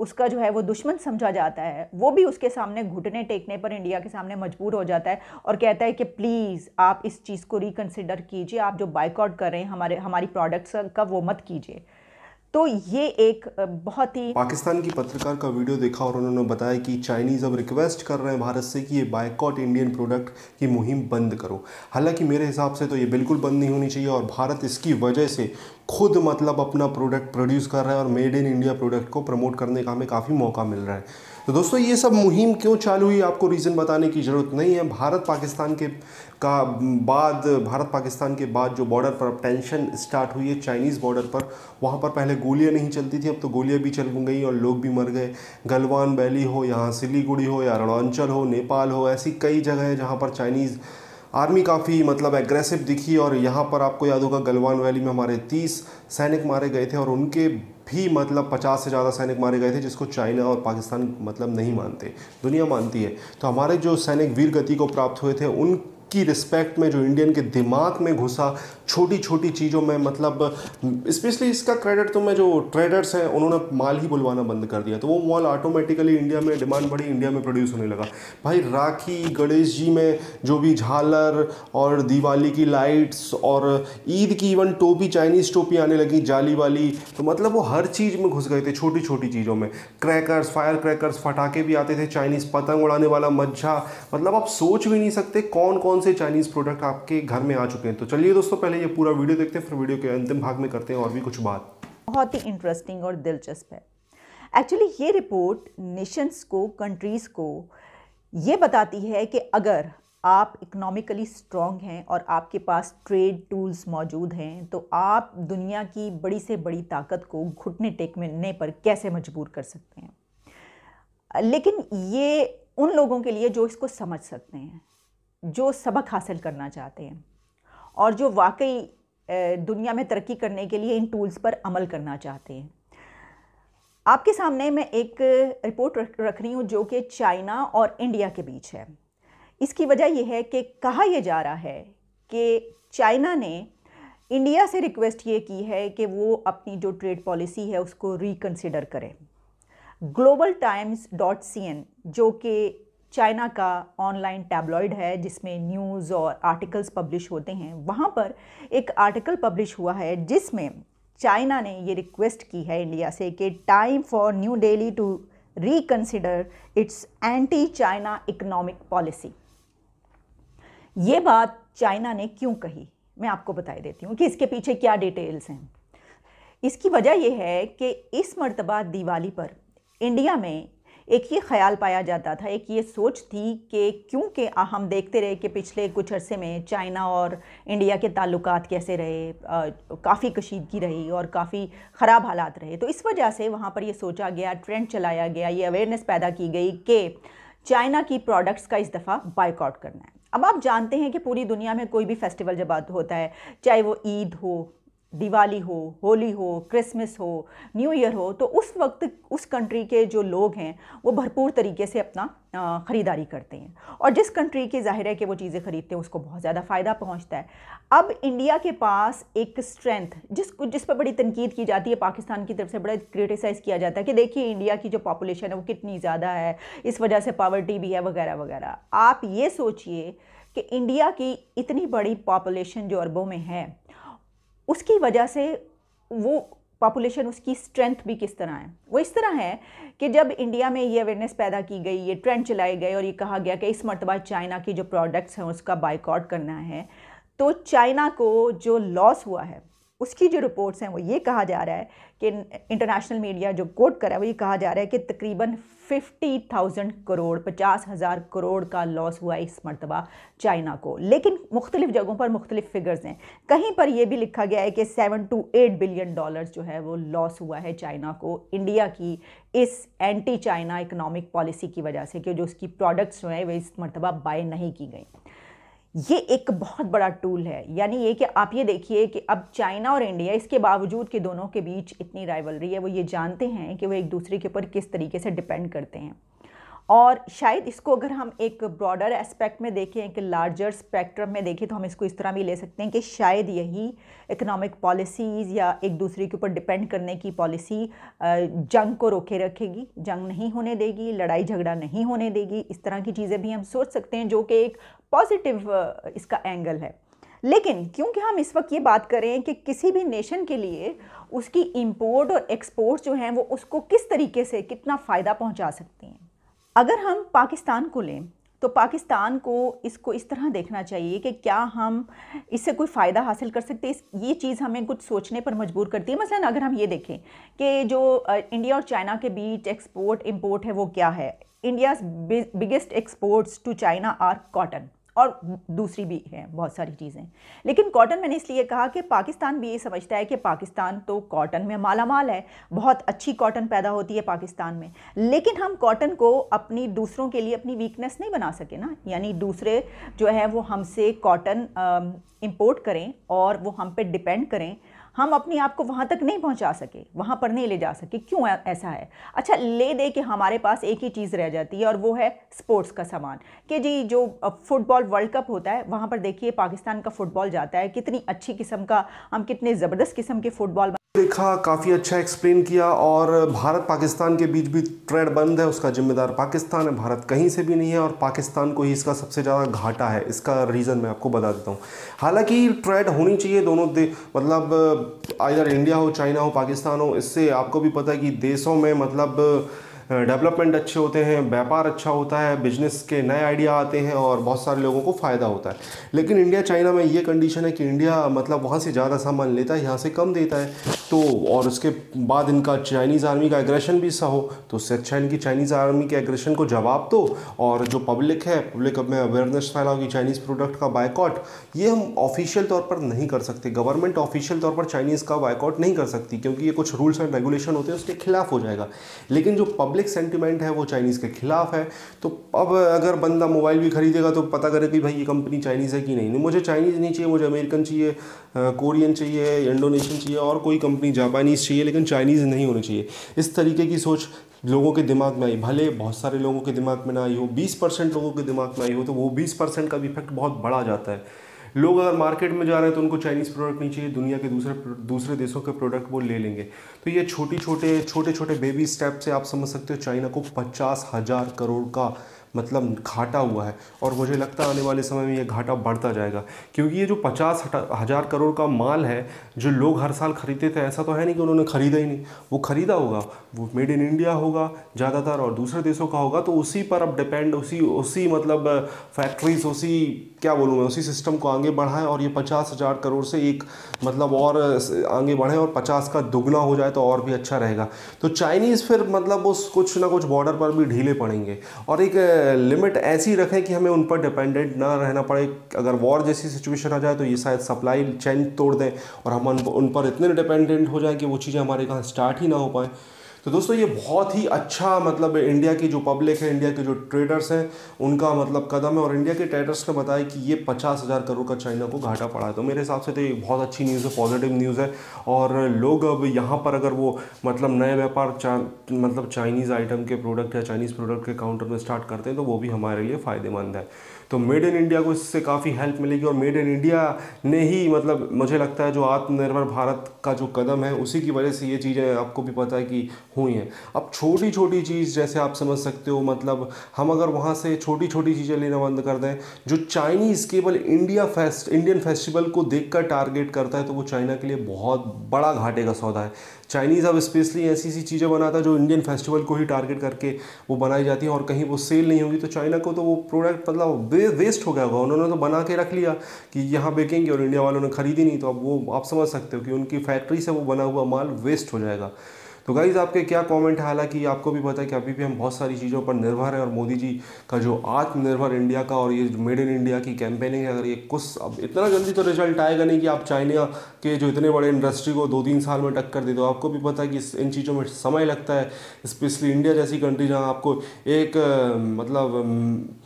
उसका जो है वो दुश्मन समझा जाता है वो भी उसके सामने घुटने टेकने पर इंडिया के सामने मजबूर हो जाता है और कहता है कि प्लीज़ आप इस चीज़ को रिकन्सिडर कीजिए आप जो बाइकआउट कर रहे हैं हमारे हमारी प्रोडक्ट्स का वो मत कीजिए तो ये एक बहुत ही पाकिस्तान की पत्रकार का वीडियो देखा और उन्होंने बताया कि चाइनीज़ अब रिक्वेस्ट कर रहे हैं भारत से कि ये बाइकआउट इंडियन प्रोडक्ट की मुहिम बंद करो हालांकि मेरे हिसाब से तो ये बिल्कुल बंद नहीं होनी चाहिए और भारत इसकी वजह से खुद मतलब अपना प्रोडक्ट प्रोड्यूस कर रहा है और मेड इन इंडिया प्रोडक्ट को प्रमोट करने का हमें काफ़ी मौका मिल रहा है तो दोस्तों ये सब मुहिम क्यों चालू हुई आपको रीज़न बताने की ज़रूरत नहीं है भारत पाकिस्तान के का बाद भारत पाकिस्तान के बाद जो बॉर्डर पर अब टेंशन स्टार्ट हुई है चाइनीज़ बॉर्डर पर वहाँ पर पहले गोलियाँ नहीं चलती थी अब तो गोलियाँ भी चल गई और लोग भी मर गए गलवान वैली हो यहाँ सिलीगुड़ी हो या अरुणाचल हो नेपाल हो ऐसी कई जगह है जहाँ पर चाइनीज़ आर्मी काफ़ी मतलब एग्रेसिव दिखी और यहाँ पर आपको याद होगा गलवान वैली में हमारे तीस सैनिक मारे गए थे और उनके भी मतलब 50 से ज़्यादा सैनिक मारे गए थे जिसको चाइना और पाकिस्तान मतलब नहीं मानते दुनिया मानती है तो हमारे जो सैनिक वीर गति को प्राप्त हुए थे उन की रिस्पेक्ट में जो इंडियन के दिमाग में घुसा छोटी छोटी चीज़ों में मतलब स्पेशली इसका क्रेडिट तो मैं जो ट्रेडर्स हैं उन्होंने माल ही बुलवाना बंद कर दिया तो वो माल ऑटोमेटिकली इंडिया में डिमांड बढ़ी इंडिया में प्रोड्यूस होने लगा भाई राखी गणेश जी में जो भी झालर और दिवाली की लाइट्स और ईद की इवन टोपी चाइनीज़ टोपी आने लगी जाली वाली तो मतलब वो हर चीज़ में घुस गए थे छोटी छोटी चीज़ों में क्रैकर्स फायर क्रैकर्स फटाके भी आते थे चाइनीज़ पतंग उड़ाने वाला मज्झा मतलब आप सोच भी नहीं सकते कौन कौन कौन से चाइनीज़ प्रोडक्ट आपके घर में आ चुके हैं तो चलिए दोस्तों पहले ये पूरा वीडियो देखते हैं फिर वीडियो के अंतिम भाग में करते हैं और भी कुछ बात बहुत ही इंटरेस्टिंग और दिलचस्प है एक्चुअली ये रिपोर्ट नेशंस को कंट्रीज़ को ये बताती है कि अगर आप इकोनॉमिकली स्ट्रॉन्ग हैं और आपके पास ट्रेड टूल्स मौजूद हैं तो आप दुनिया की बड़ी से बड़ी ताकत को घुटने टेक मिलने पर कैसे मजबूर कर सकते हैं लेकिन ये उन लोगों के लिए जो इसको समझ सकते हैं जो सबक हासिल करना चाहते हैं और जो वाकई दुनिया में तरक्की करने के लिए इन टूल्स पर अमल करना चाहते हैं आपके सामने मैं एक रिपोर्ट रख रही हूँ जो कि चाइना और इंडिया के बीच है इसकी वजह यह है कि कहा यह जा रहा है कि चाइना ने इंडिया से रिक्वेस्ट ये की है कि वो अपनी जो ट्रेड पॉलिसी है उसको रिकन्सिडर करें Global Times dot C N जो कि चाइना का ऑनलाइन टैबलॉयड है जिसमें न्यूज़ और आर्टिकल्स पब्लिश होते हैं वहाँ पर एक आर्टिकल पब्लिश हुआ है जिसमें चाइना ने ये रिक्वेस्ट की है इंडिया से कि time for new Delhi to reconsider its anti China economic policy ये बात चाइना ने क्यों कही मैं आपको बताई देती हूँ कि इसके पीछे क्या डिटेल्स हैं इसकी वजह यह है कि इस मरतबा दिवाली पर इंडिया में एक ये ख्याल पाया जाता था एक ये सोच थी कि क्योंकि हम देखते रहे कि पिछले कुछ अरसे में चाइना और इंडिया के ताल्लुक कैसे रहे काफ़ी कशीदगी रही और काफ़ी ख़राब हालात रहे तो इस वजह से वहाँ पर ये सोचा गया ट्रेंड चलाया गया ये अवेयरनेस पैदा की गई कि चाइना की प्रोडक्ट्स का इस दफ़ा बाइकआउट करना है अब आप जानते हैं कि पूरी दुनिया में कोई भी फेस्टिवल जब होता है चाहे वो ईद हो दिवाली हो होली हो क्रिसमस हो न्यू ईयर हो तो उस वक्त उस कंट्री के जो लोग हैं वो भरपूर तरीके से अपना ख़रीदारी करते हैं और जिस कंट्री के जाहिर है कि वो चीज़ें ख़रीदते हैं उसको बहुत ज़्यादा फ़ायदा पहुंचता है अब इंडिया के पास एक स्ट्रेंथ जिस जिस पर बड़ी तनकीद की जाती है पाकिस्तान की तरफ से बड़ा क्रिटिसाइज़ किया जाता है कि देखिए इंडिया की जो पॉपुलेशन है वो कितनी ज़्यादा है इस वजह से पावर्टी भी है वगैरह वगैरह आप ये सोचिए कि इंडिया की इतनी बड़ी पॉपुलेशन जो अरबों में है उसकी वजह से वो पॉपुलेशन उसकी स्ट्रेंथ भी किस तरह है वो इस तरह है कि जब इंडिया में ये अवेयरनेस पैदा की गई ये ट्रेंड चलाए गए और ये कहा गया कि इस मरतबा चाइना की जो प्रोडक्ट्स हैं उसका बाइकआउट करना है तो चाइना को जो लॉस हुआ है उसकी जो रिपोर्ट्स हैं वो ये कहा जा रहा है कि इंटरनेशनल मीडिया जो कोट कर रहा है वो ये कहा जा रहा है कि तकरीबन फिफ्टी थाउजेंड करोड़ पचास हज़ार करोड़ का लॉस हुआ इस मरतबा चाइना को लेकिन मुख्तलिफ़ जगहों पर मुख्तलिफ फिगर्स हैं कहीं पर यह भी लिखा गया है कि seven to eight billion dollars जो है वो लॉस हुआ है चाइना को इंडिया की इस एंटी चाइना इकनॉमिक पॉलिसी की वजह से कि जो उसकी प्रोडक्ट्स जो हैं वे इस मरतबा बाय नहीं की गई ये एक बहुत बड़ा टूल है यानी ये कि आप ये देखिए कि अब चाइना और इंडिया इसके बावजूद कि दोनों के बीच इतनी राइवलरी है वो ये जानते हैं कि वो एक दूसरे के ऊपर किस तरीके से डिपेंड करते हैं और शायद इसको अगर हम एक ब्रॉडर एस्पेक्ट में देखें कि लार्जर स्पेक्ट्रम में देखें तो हम इसको इस तरह भी ले सकते हैं कि शायद यही इकोनॉमिक पॉलिसीज़ या एक दूसरे के ऊपर डिपेंड करने की पॉलिसी जंग को रोके रखेगी जंग नहीं होने देगी लड़ाई झगड़ा नहीं होने देगी इस तरह की चीज़ें भी हम सोच सकते हैं जो कि एक पॉजिटिव uh, इसका एंगल है लेकिन क्योंकि हम इस वक्त ये बात करें कि किसी भी नेशन के लिए उसकी इंपोर्ट और एक्सपोर्ट जो हैं वो उसको किस तरीके से कितना फ़ायदा पहुंचा सकती हैं अगर हम पाकिस्तान को लें तो पाकिस्तान को इसको इस तरह देखना चाहिए कि क्या हम इससे कोई फ़ायदा हासिल कर सकते हैं ये चीज़ हमें कुछ सोचने पर मजबूर करती है मसलन अगर हम ये देखें कि जो इंडिया और चाइना के बीच एक्सपोर्ट इम्पोर्ट है वो क्या है India's biggest exports to China are cotton और दूसरी भी हैं बहुत सारी चीज़ें लेकिन कॉटन मैंने इसलिए कहा कि पाकिस्तान भी ये समझता है कि पाकिस्तान तो कॉटन में माला माल है बहुत अच्छी कॉटन पैदा होती है पाकिस्तान में लेकिन हम कॉटन को अपनी दूसरों के लिए अपनी वीकनेस नहीं बना सके ना यानी दूसरे जो है वो हमसे कॉटन इम्पोर्ट करें और वो हम पे डिपेंड करें हम अपने आप को वहाँ तक नहीं पहुँचा सके वहाँ पर नहीं ले जा सके क्यों ऐसा है अच्छा ले दे के हमारे पास एक ही चीज़ रह जाती है और वो है स्पोर्ट्स का सामान कि जी जो फुटबॉल वर्ल्ड कप होता है वहाँ पर देखिए पाकिस्तान का फुटबॉल जाता है कितनी अच्छी किस्म का हम कितने ज़बरदस्त किस्म के फुटबॉल देखा काफ़ी अच्छा एक्सप्लेन किया और भारत पाकिस्तान के बीच भी ट्रेड बंद है उसका जिम्मेदार पाकिस्तान है भारत कहीं से भी नहीं है और पाकिस्तान को ही इसका सबसे ज़्यादा घाटा है इसका रीज़न मैं आपको बता देता हूँ हालांकि ट्रेड होनी चाहिए दोनों मतलब इधर इंडिया हो चाइना हो पाकिस्तान हो इससे आपको भी पता है कि देशों में मतलब डेवलपमेंट अच्छे होते हैं व्यापार अच्छा होता है बिजनेस के नए आइडिया आते हैं और बहुत सारे लोगों को फ़ायदा होता है लेकिन इंडिया चाइना में ये कंडीशन है कि इंडिया मतलब वहाँ से ज़्यादा सामान लेता है यहाँ से कम देता है तो और उसके बाद इनका चाइनीज़ आर्मी का एग्रेशन भी सा हो तो उससे अच्छा इनकी चाइनीज़ आर्मी के एग्रेशन को जवाब दो और जो पब्लिक है पब्लिक में अवेयरनेस फैलाओ कि चाइनीज़ प्रोडक्ट का बायकॉट ये हम ऑफिशियल तौर पर नहीं कर सकते गवर्नमेंट ऑफिशियल तौर पर चाइनीज़ का बायकॉट नहीं कर सकती क्योंकि ये कुछ रूल्स एंड रेगुलेशन होते हैं उसके खिलाफ हो जाएगा लेकिन जो पब्लिक पब्लिक सेंटिमेंट है वो चाइनीज़ के खिलाफ है तो अब अगर बंदा मोबाइल भी खरीदेगा तो पता करे कि भाई ये कंपनी चाइनीज़ है कि नहीं नहीं मुझे चाइनीज़ नहीं चाहिए मुझे अमेरिकन चाहिए कोरियन चाहिए इंडोनेशियन चाहिए और कोई कंपनी जापानीज़ चाहिए लेकिन चाइनीज़ नहीं होनी चाहिए इस तरीके की सोच लोगों के दिमाग में आई भले बहुत सारे लोगों के दिमाग में ना आई हो बीस परसेंट लोगों के दिमाग में आई हो तो वो बीस परसेंट का भी इफेक्ट बहुत बड़ा जाता है लोग अगर मार्केट में जा रहे हैं तो उनको चाइनीज़ प्रोडक्ट नहीं चाहिए दुनिया के दूसरे दूसरे देशों के प्रोडक्ट वो ले लेंगे तो ये छोटी छोटे छोटे छोटे बेबी स्टेप से आप समझ सकते हो चाइना को पचास हज़ार करोड़ का मतलब घाटा हुआ है और मुझे लगता है आने वाले समय में ये घाटा बढ़ता जाएगा क्योंकि ये जो पचास हज़ार करोड़ का माल है जो लोग हर साल ख़रीदते थे ऐसा तो है नहीं कि उन्होंने ख़रीदा ही नहीं वो ख़रीदा होगा वो मेड इन इंडिया होगा ज़्यादातर और दूसरे देशों का होगा तो उसी पर अब डिपेंड उसी उसी मतलब फैक्ट्रीज उसी क्या बोलूँ मैं उसी सिस्टम को आगे बढ़ाएं और ये पचास हज़ार करोड़ से एक मतलब और आगे बढ़ें और पचास का दुगना हो जाए तो और भी अच्छा रहेगा तो चाइनीज़ फिर मतलब उस कुछ ना कुछ बॉर्डर पर भी ढीले पड़ेंगे और एक लिमिट ऐसी रखें कि हमें उन पर डिपेंडेंट ना रहना पड़े अगर वॉर जैसी सिचुएशन आ जाए तो ये शायद सप्लाई चैन तोड़ दें और हम उन पर इतने डिपेंडेंट हो जाएँ कि वो चीज़ें हमारे कहाँ स्टार्ट ही ना हो पाएँ तो दोस्तों ये बहुत ही अच्छा मतलब इंडिया की जो पब्लिक है इंडिया के जो ट्रेडर्स हैं उनका मतलब कदम है और इंडिया के ट्रेडर्स ने बताया कि ये पचास हज़ार करोड़ का चाइना को घाटा पड़ा है तो मेरे हिसाब से तो ये बहुत अच्छी न्यूज़ है पॉजिटिव न्यूज़ है और लोग अब यहाँ पर अगर वो मतलब नए व्यापार चा, मतलब चाइनीज़ आइटम के प्रोडक्ट या चाइनीज़ प्रोडक्ट के काउंटर में स्टार्ट करते हैं तो वो भी हमारे लिए फ़ायदेमंद है तो मेड इन इंडिया को इससे काफ़ी हेल्प मिलेगी और मेड इन इंडिया ने ही मतलब मुझे लगता है जो आत्मनिर्भर भारत का जो कदम है उसी की वजह से ये चीज़ें आपको भी पता है कि हुई हैं अब छोटी छोटी चीज़ जैसे आप समझ सकते हो मतलब हम अगर वहाँ से छोटी छोटी चीज़ें लेना बंद कर दें जो चाइनीज़ केवल इंडिया फेस्ट इंडियन फेस्टिवल को देखकर टारगेट करता है तो वो चाइना के लिए बहुत बड़ा घाटे का सौदा है चाइनीज़ अब स्पेशली ऐसी ऐसी चीज़ें बनाता है जो इंडियन फेस्टिवल को ही टारगेट करके वो बनाई जाती हैं और कहीं वो सेल नहीं होगी तो चाइना को तो वो प्रोडक्ट मतलब वे, वेस्ट हो गया होगा उन्होंने तो बना के रख लिया कि यहाँ बेचेंगे और इंडिया वालों ने खरीदी नहीं तो अब वो आप समझ सकते हो कि उनकी फैक्ट्री से वो बना हुआ माल वेस्ट हो जाएगा तो गाइज़ आपके क्या कमेंट है हालांकि आपको भी पता है कि अभी भी हम बहुत सारी चीज़ों पर निर्भर हैं और मोदी जी का जो आत्मनिर्भर इंडिया का और ये मेड इन इंडिया की कैंपेनिंग है अगर ये कुछ अब इतना जल्दी तो रिजल्ट आएगा नहीं कि आप चाइना के जो इतने बड़े इंडस्ट्री को दो तीन साल में टक्कर दे दो तो आपको भी पता है कि इन चीज़ों में समय लगता है स्पेशली इंडिया जैसी कंट्री जहाँ आपको एक मतलब